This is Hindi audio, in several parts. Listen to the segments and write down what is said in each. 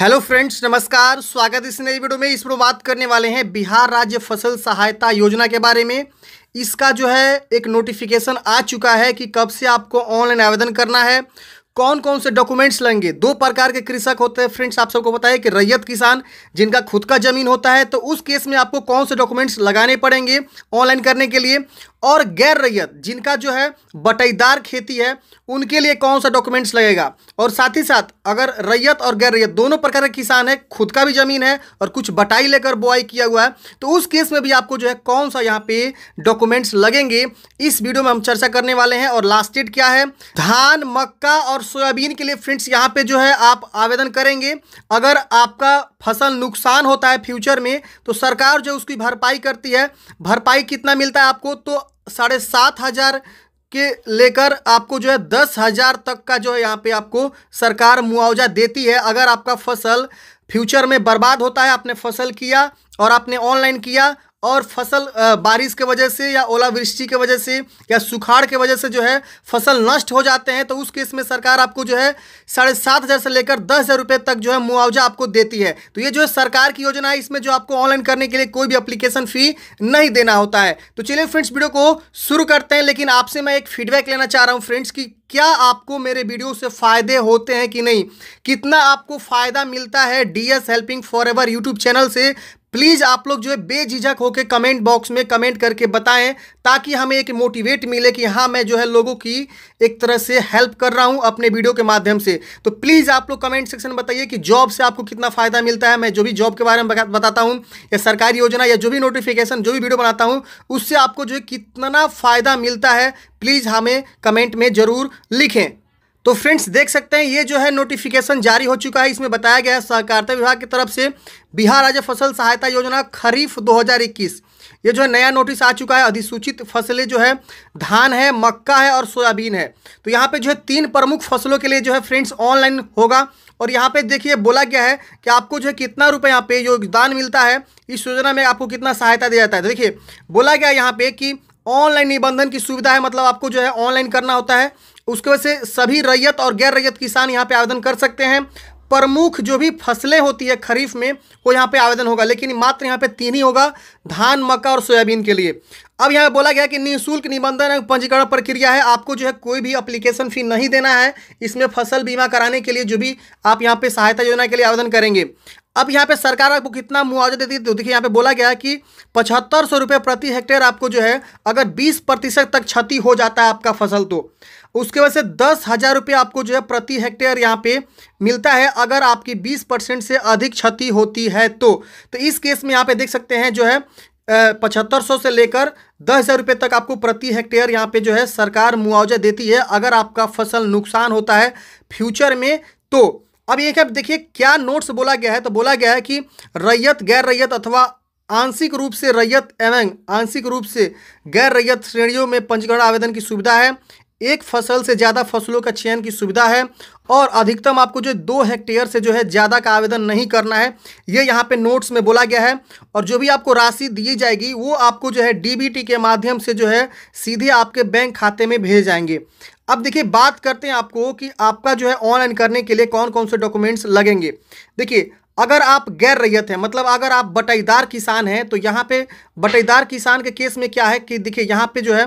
हेलो फ्रेंड्स नमस्कार स्वागत है इस नई वीडियो में इस पर बात करने वाले हैं बिहार राज्य फसल सहायता योजना के बारे में इसका जो है एक नोटिफिकेशन आ चुका है कि कब से आपको ऑनलाइन आवेदन करना है कौन कौन से डॉक्यूमेंट्स लगेंगे दो प्रकार के कृषक होते हैं फ्रेंड्स आप सबको बताए कि रैयत किसान जिनका खुद का जमीन होता है तो उस केस में आपको कौन से डॉक्यूमेंट्स लगाने पड़ेंगे ऑनलाइन करने के लिए और गैर रैयत जिनका जो है बटाईदार खेती है उनके लिए कौन सा डॉक्यूमेंट्स लगेगा और साथ ही साथ अगर रैयत और गैर रैयत दोनों प्रकार के किसान है खुद का भी ज़मीन है और कुछ बटाई लेकर बुआई किया हुआ है तो उस केस में भी आपको जो है कौन सा यहाँ पे डॉक्यूमेंट्स लगेंगे इस वीडियो में हम चर्चा करने वाले हैं और लास्ट डेट क्या है धान मक्का और सोयाबीन के लिए फ्रेंड्स यहाँ पे जो है आप आवेदन करेंगे अगर आपका फसल नुकसान होता है फ्यूचर में तो सरकार जो उसकी भरपाई करती है भरपाई कितना मिलता है आपको तो साढ़े सात हज़ार के लेकर आपको जो है दस हज़ार तक का जो है यहाँ पे आपको सरकार मुआवजा देती है अगर आपका फसल फ्यूचर में बर्बाद होता है आपने फसल किया और आपने ऑनलाइन किया और फसल बारिश के वजह से या ओलावृष्टि के वजह से या सुखाड़ के वजह से जो है फसल नष्ट हो जाते हैं तो उस केस में सरकार आपको जो है साढ़े सात हज़ार से लेकर दस हज़ार रुपये तक जो है मुआवजा आपको देती है तो ये जो है सरकार की योजना है इसमें जो आपको ऑनलाइन करने के लिए कोई भी अप्लीकेशन फ़ी नहीं देना होता है तो चलिए फ्रेंड्स वीडियो को शुरू करते हैं लेकिन आपसे मैं एक फीडबैक लेना चाह रहा हूँ फ्रेंड्स कि क्या आपको मेरे वीडियो से फ़ायदे होते हैं कि नहीं कितना आपको फ़ायदा मिलता है D S helping for ever YouTube channel से प्लीज़ आप लोग जो है बेझिझक होकर कमेंट बॉक्स में कमेंट करके बताएं ताकि हमें एक मोटिवेट मिले कि हाँ मैं जो है लोगों की एक तरह से हेल्प कर रहा हूँ अपने वीडियो के माध्यम से तो प्लीज़ आप लोग कमेंट सेक्शन में बताइए कि जॉब से आपको कितना फ़ायदा मिलता है मैं जो भी जॉब के बारे में बताता हूँ या सरकारी योजना या जो भी नोटिफिकेशन जो भी वीडियो बनाता हूँ उससे आपको जो है कितना फ़ायदा मिलता है प्लीज़ हमें कमेंट में ज़रूर लिखें तो फ्रेंड्स देख सकते हैं ये जो है नोटिफिकेशन जारी हो चुका है इसमें बताया गया है सहकारिता विभाग की तरफ से बिहार राज्य फसल सहायता योजना खरीफ 2021 ये जो है नया नोटिस आ चुका है अधिसूचित फसलें जो है धान है मक्का है और सोयाबीन है तो यहाँ पे जो है तीन प्रमुख फसलों के लिए जो है फ्रेंड्स ऑनलाइन होगा और यहाँ पे देखिए बोला गया है कि आपको जो है कितना रुपये यहाँ पे योगदान मिलता है इस योजना में आपको कितना सहायता दिया जाता है देखिए बोला गया यहाँ पे कि ऑनलाइन निबंधन की सुविधा है मतलब आपको जो है ऑनलाइन करना होता है उसके वजह से सभी रैयत और गैर रैयत किसान यहाँ पे आवेदन कर सकते हैं प्रमुख जो भी फसलें होती है खरीफ में वो यहाँ पे आवेदन होगा लेकिन मात्र यहाँ पे तीन ही होगा धान मक्का और सोयाबीन के लिए अब यहाँ बोला गया कि निःशुल्क निबंधन पंजीकरण प्रक्रिया है आपको जो है कोई भी अप्लीकेशन फी नहीं देना है इसमें फसल बीमा कराने के लिए जो भी आप यहाँ पे सहायता योजना के लिए आवेदन करेंगे अब यहाँ पे सरकार आपको कितना मुआवजा देती है तो देखिए यहाँ पे बोला गया है कि पचहत्तर सौ रुपये प्रति हेक्टेयर आपको जो है अगर बीस प्रतिशत तक क्षति हो जाता है आपका फसल तो उसके वजह से दस हज़ार रुपये आपको जो है प्रति हेक्टेयर यहाँ पे मिलता है अगर आपकी बीस परसेंट से अधिक क्षति होती है तो तो इस केस में यहाँ पे देख सकते हैं जो है पचहत्तर सौ से लेकर दस हज़ार रुपये तक आपको प्रति हेक्टेयर यहाँ पे जो है सरकार मुआवजा देती है अगर आपका फसल नुकसान होता है फ्यूचर में तो अब एक है देखिए क्या नोट्स बोला गया है तो बोला गया है कि रैयत गैर रैयत अथवा आंशिक रूप से रैयत एवं आंशिक रूप से गैर रैयत श्रेणियों में पंजीकरण आवेदन की सुविधा है एक फसल से ज़्यादा फसलों का चयन की सुविधा है और अधिकतम आपको जो दो हेक्टेयर से जो है ज़्यादा का आवेदन नहीं करना है ये यहाँ पे नोट्स में बोला गया है और जो भी आपको राशि दी जाएगी वो आपको जो है डीबीटी के माध्यम से जो है सीधे आपके बैंक खाते में भेज जाएंगे अब देखिए बात करते हैं आपको कि आपका जो है ऑनलाइन करने के लिए कौन कौन से डॉक्यूमेंट्स लगेंगे देखिए अगर आप गैर रैयत हैं मतलब अगर आप बटाईदार किसान हैं तो यहाँ पे बटाईदार किसान के केस में क्या है कि देखिए यहाँ पे जो है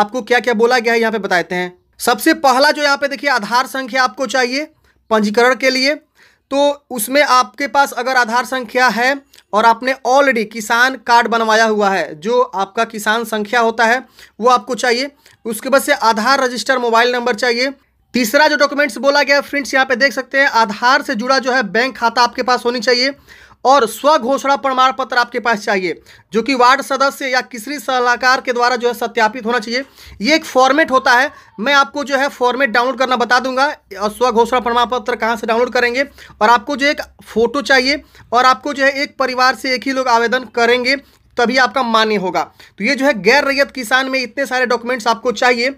आपको क्या क्या बोला गया है यहाँ पे बताते हैं सबसे पहला जो यहाँ पे देखिए आधार संख्या आपको चाहिए पंजीकरण के लिए तो उसमें आपके पास अगर आधार संख्या है और आपने ऑलरेडी किसान कार्ड बनवाया हुआ है जो आपका किसान संख्या होता है वो आपको चाहिए उसके बाद से आधार रजिस्टर मोबाइल नंबर चाहिए तीसरा जो डॉक्यूमेंट्स बोला गया फ्रेंड्स यहाँ पे देख सकते हैं आधार से जुड़ा जो है बैंक खाता आपके पास होनी चाहिए और स्वघोषणा प्रमाण पत्र आपके पास चाहिए जो कि वार्ड सदस्य या किसी सलाहकार के द्वारा जो है सत्यापित होना चाहिए ये एक फॉर्मेट होता है मैं आपको जो है फॉर्मेट डाउनलोड करना बता दूंगा और स्वघोषणा प्रमाण पत्र कहाँ से डाउनलोड करेंगे और आपको जो एक फ़ोटो चाहिए और आपको जो है एक परिवार से एक ही लोग आवेदन करेंगे तभी आपका मान्य होगा तो ये जो है गैर रैयत किसान में इतने सारे डॉक्यूमेंट्स आपको चाहिए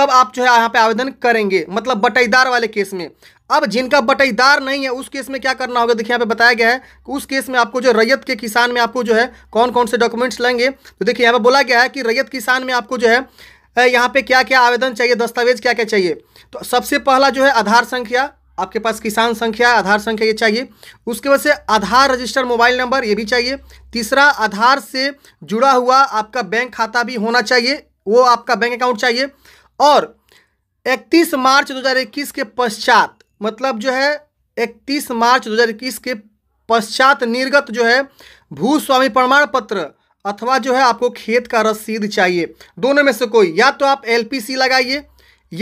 तब आप जो है यहाँ पे आवेदन करेंगे मतलब बटाईदार वाले केस में अब जिनका बटाईदार नहीं है उस केस में क्या करना होगा देखिए यहाँ पे बताया गया है कि उस केस में आपको जो रैयत के किसान में आपको जो है कौन कौन से डॉक्यूमेंट्स लेंगे तो देखिए यहाँ पे बोला गया है कि रैयत किसान में आपको जो है यहाँ पे क्या क्या आवेदन चाहिए दस्तावेज क्या क्या चाहिए तो सबसे पहला जो है आधार संख्या आपके पास किसान संख्या आधार संख्या ये चाहिए उसके वजह से आधार रजिस्टर मोबाइल नंबर ये भी चाहिए तीसरा आधार से जुड़ा हुआ आपका बैंक खाता भी होना चाहिए वो आपका बैंक अकाउंट चाहिए और 31 मार्च 2021 के पश्चात मतलब जो है 31 मार्च 2021 के पश्चात निर्गत जो है भूस्वामी प्रमाण पत्र अथवा जो है आपको खेत का रसीद चाहिए दोनों में से कोई या तो आप एलपीसी लगाइए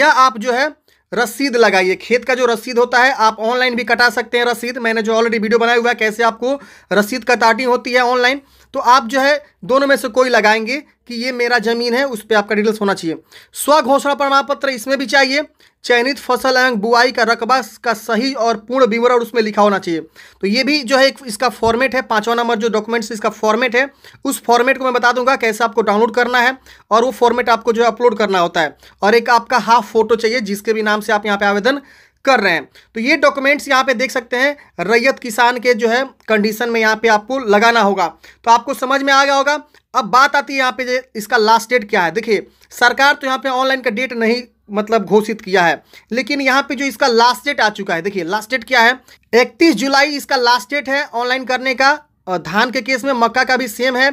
या आप जो है रसीद लगाइए खेत का जो रसीद होता है आप ऑनलाइन भी कटा सकते हैं रसीद मैंने जो ऑलरेडी वीडियो बनाया हुआ है कैसे आपको रसीद कटाटी होती है ऑनलाइन तो आप जो है दोनों में से कोई लगाएंगे कि ये मेरा जमीन है उस पर आपका डिटेल्स होना चाहिए स्व घोषणा प्रमाण पत्र इसमें भी चाहिए चयनित फसल एवं बुआई का रकबा का सही और पूर्ण विवरण उसमें लिखा होना चाहिए तो ये भी जो है एक इसका फॉर्मेट है पांचवा नंबर जो डॉक्यूमेंट्स इसका फॉर्मेट है उस फॉर्मेट को मैं बता दूंगा कैसे आपको डाउनलोड करना है और वो फॉर्मेट आपको जो है अपलोड करना होता है और एक आपका हाफ फोटो चाहिए जिसके भी नाम से आप यहाँ पे आवेदन कर रहे हैं तो ये डॉक्यूमेंट्स यहाँ पे देख सकते हैं रैयत किसान के जो है कंडीशन में यहाँ पे आपको लगाना होगा तो आपको समझ में आ गया होगा अब बात आती है यहाँ पे इसका लास्ट डेट क्या है देखिए सरकार तो यहाँ पे ऑनलाइन का डेट नहीं मतलब घोषित किया है लेकिन यहाँ पे जो इसका लास्ट डेट आ चुका है देखिए लास्ट डेट क्या है 31 जुलाई इसका लास्ट डेट है ऑनलाइन करने का और धान के केस में मक्का का भी सेम है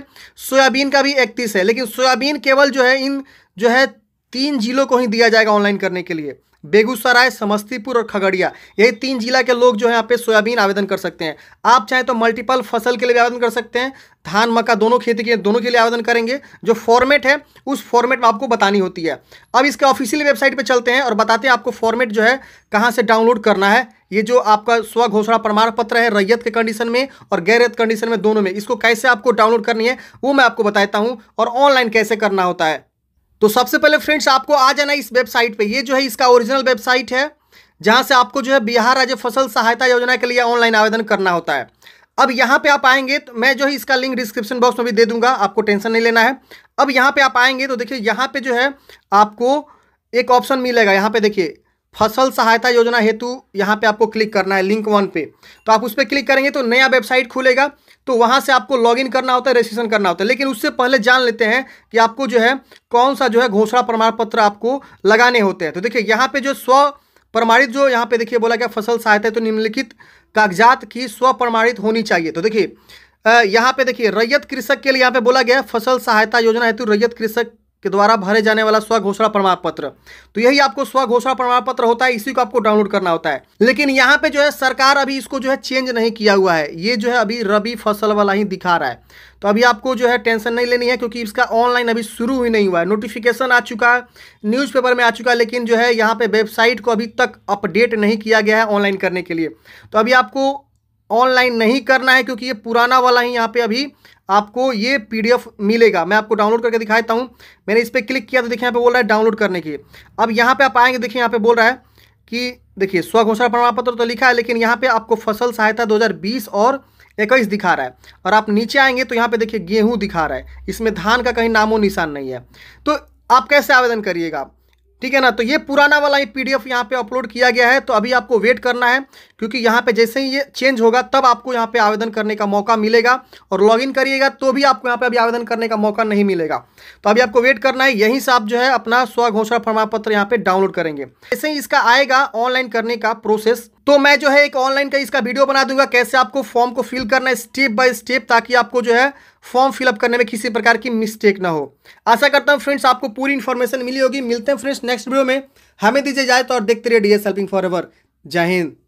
सोयाबीन का भी इकतीस है लेकिन सोयाबीन केवल जो है इन जो है तीन जिलों को ही दिया जाएगा ऑनलाइन करने के लिए बेगूसराय समस्तीपुर और खगड़िया यही तीन जिला के लोग जो है यहाँ पे सोयाबीन आवेदन कर सकते हैं आप चाहें तो मल्टीपल फसल के लिए आवेदन कर सकते हैं धान मक्का दोनों खेती के दोनों के लिए आवेदन करेंगे जो फॉर्मेट है उस फॉर्मेट में आपको बतानी होती है अब इसके ऑफिशियल वेबसाइट पर चलते हैं और बताते हैं आपको फॉर्मेट जो है कहाँ से डाउनलोड करना है ये जो आपका स्व घोषणा प्रमाण पत्र है रैयत के कंडीशन में और गैरत कंडीशन में दोनों में इसको कैसे आपको डाउनलोड करनी है वो मैं आपको बताता हूँ और ऑनलाइन कैसे करना होता है तो सबसे पहले फ्रेंड्स आपको आ जाना इस वेबसाइट पे ये जो है इसका ओरिजिनल वेबसाइट है जहां से आपको जो है बिहार राज्य फसल सहायता योजना के लिए ऑनलाइन आवेदन करना होता है अब यहां पे आप आएंगे तो मैं जो है इसका लिंक डिस्क्रिप्शन बॉक्स में भी दे दूंगा आपको टेंशन नहीं लेना है अब यहां पे आप आएंगे तो देखिए यहां पे जो है आपको एक ऑप्शन मिलेगा यहां पे देखिए फसल सहायता योजना हेतु यहाँ पे आपको क्लिक करना है लिंक वन पे तो आप उस पर क्लिक करेंगे तो नया वेबसाइट खुलेगा तो वहां से आपको लॉगिन करना होता है रजिस्ट्रेशन करना होता है लेकिन उससे पहले जान लेते हैं कि आपको जो है कौन सा जो है घोषणा प्रमाण पत्र आपको लगाने होते हैं तो देखिए यहाँ पे जो स्व प्रमाणित जो यहाँ पे देखिए बोला गया फसल सहायता तो निम्नलिखित कागजात की स्व प्रमाणित होनी चाहिए तो देखिए यहाँ पे देखिए रैयत कृषक के लिए यहाँ पे बोला गया फसल सहायता योजना हेतु रैयत कृषक के द्वारा भरे जाने वाला स्वघोषणा प्रमाण पत्र तो यही आपको स्वघोषणा प्रमाण पत्र होता है इसी को आपको डाउनलोड करना होता है लेकिन यहाँ पे जो है सरकार अभी इसको जो है चेंज नहीं किया हुआ है ये जो है अभी रबी फसल वाला ही दिखा रहा है तो अभी आपको जो है टेंशन नहीं लेनी है क्योंकि इसका ऑनलाइन अभी शुरू ही नहीं हुआ है नोटिफिकेशन आ चुका है न्यूज़पेपर में आ चुका है लेकिन जो है यहाँ पे वेबसाइट को अभी तक अपडेट नहीं किया गया है ऑनलाइन करने के लिए तो अभी आपको ऑनलाइन नहीं करना है क्योंकि ये पुराना वाला ही यहाँ पे अभी आपको ये पीडीएफ मिलेगा मैं आपको डाउनलोड करके दिखाता हूँ मैंने इस पर क्लिक किया तो देखिए यहाँ पे बोल रहा है डाउनलोड करने के अब यहाँ पे आप आएंगे देखिए यहाँ पे बोल रहा है कि देखिए स्वघोषणा प्रमाण पत्र तो लिखा है लेकिन यहाँ पे आपको फसल सहायता दो और इक्कीस दिखा रहा है और आप नीचे आएंगे तो यहाँ पे देखिए गेहूँ दिखा रहा है इसमें धान का कहीं नामो निशान नहीं है तो आप कैसे आवेदन करिएगा ठीक है ना तो ये पुराना वाला ही पीडीएफ यहाँ पे अपलोड किया गया है तो अभी आपको वेट करना है क्योंकि यहाँ पे जैसे ही ये चेंज होगा तब आपको यहाँ पे आवेदन करने का मौका मिलेगा और लॉगिन करिएगा तो भी आपको यहाँ पे अभी आवेदन करने का मौका नहीं मिलेगा तो अभी आपको वेट करना है यहीं से आप जो है अपना स्व घोषणा प्रमाण पत्र यहाँ पे डाउनलोड करेंगे जैसे ही इसका आएगा ऑनलाइन करने का प्रोसेस तो मैं जो है एक ऑनलाइन का इसका वीडियो बना दूंगा कैसे आपको फॉर्म को फिल करना है स्टेप बाय स्टेप ताकि आपको जो है फॉर्म फिलअप करने में किसी प्रकार की मिस्टेक ना हो आशा करता हूँ फ्रेंड्स आपको पूरी इन्फॉर्मेशन मिली होगी मिलते हैं फ्रेंड्स नेक्स्ट वीडियो में हमें दीजिए जाए तो और देखते रहिए D S helping for ever जय हिंद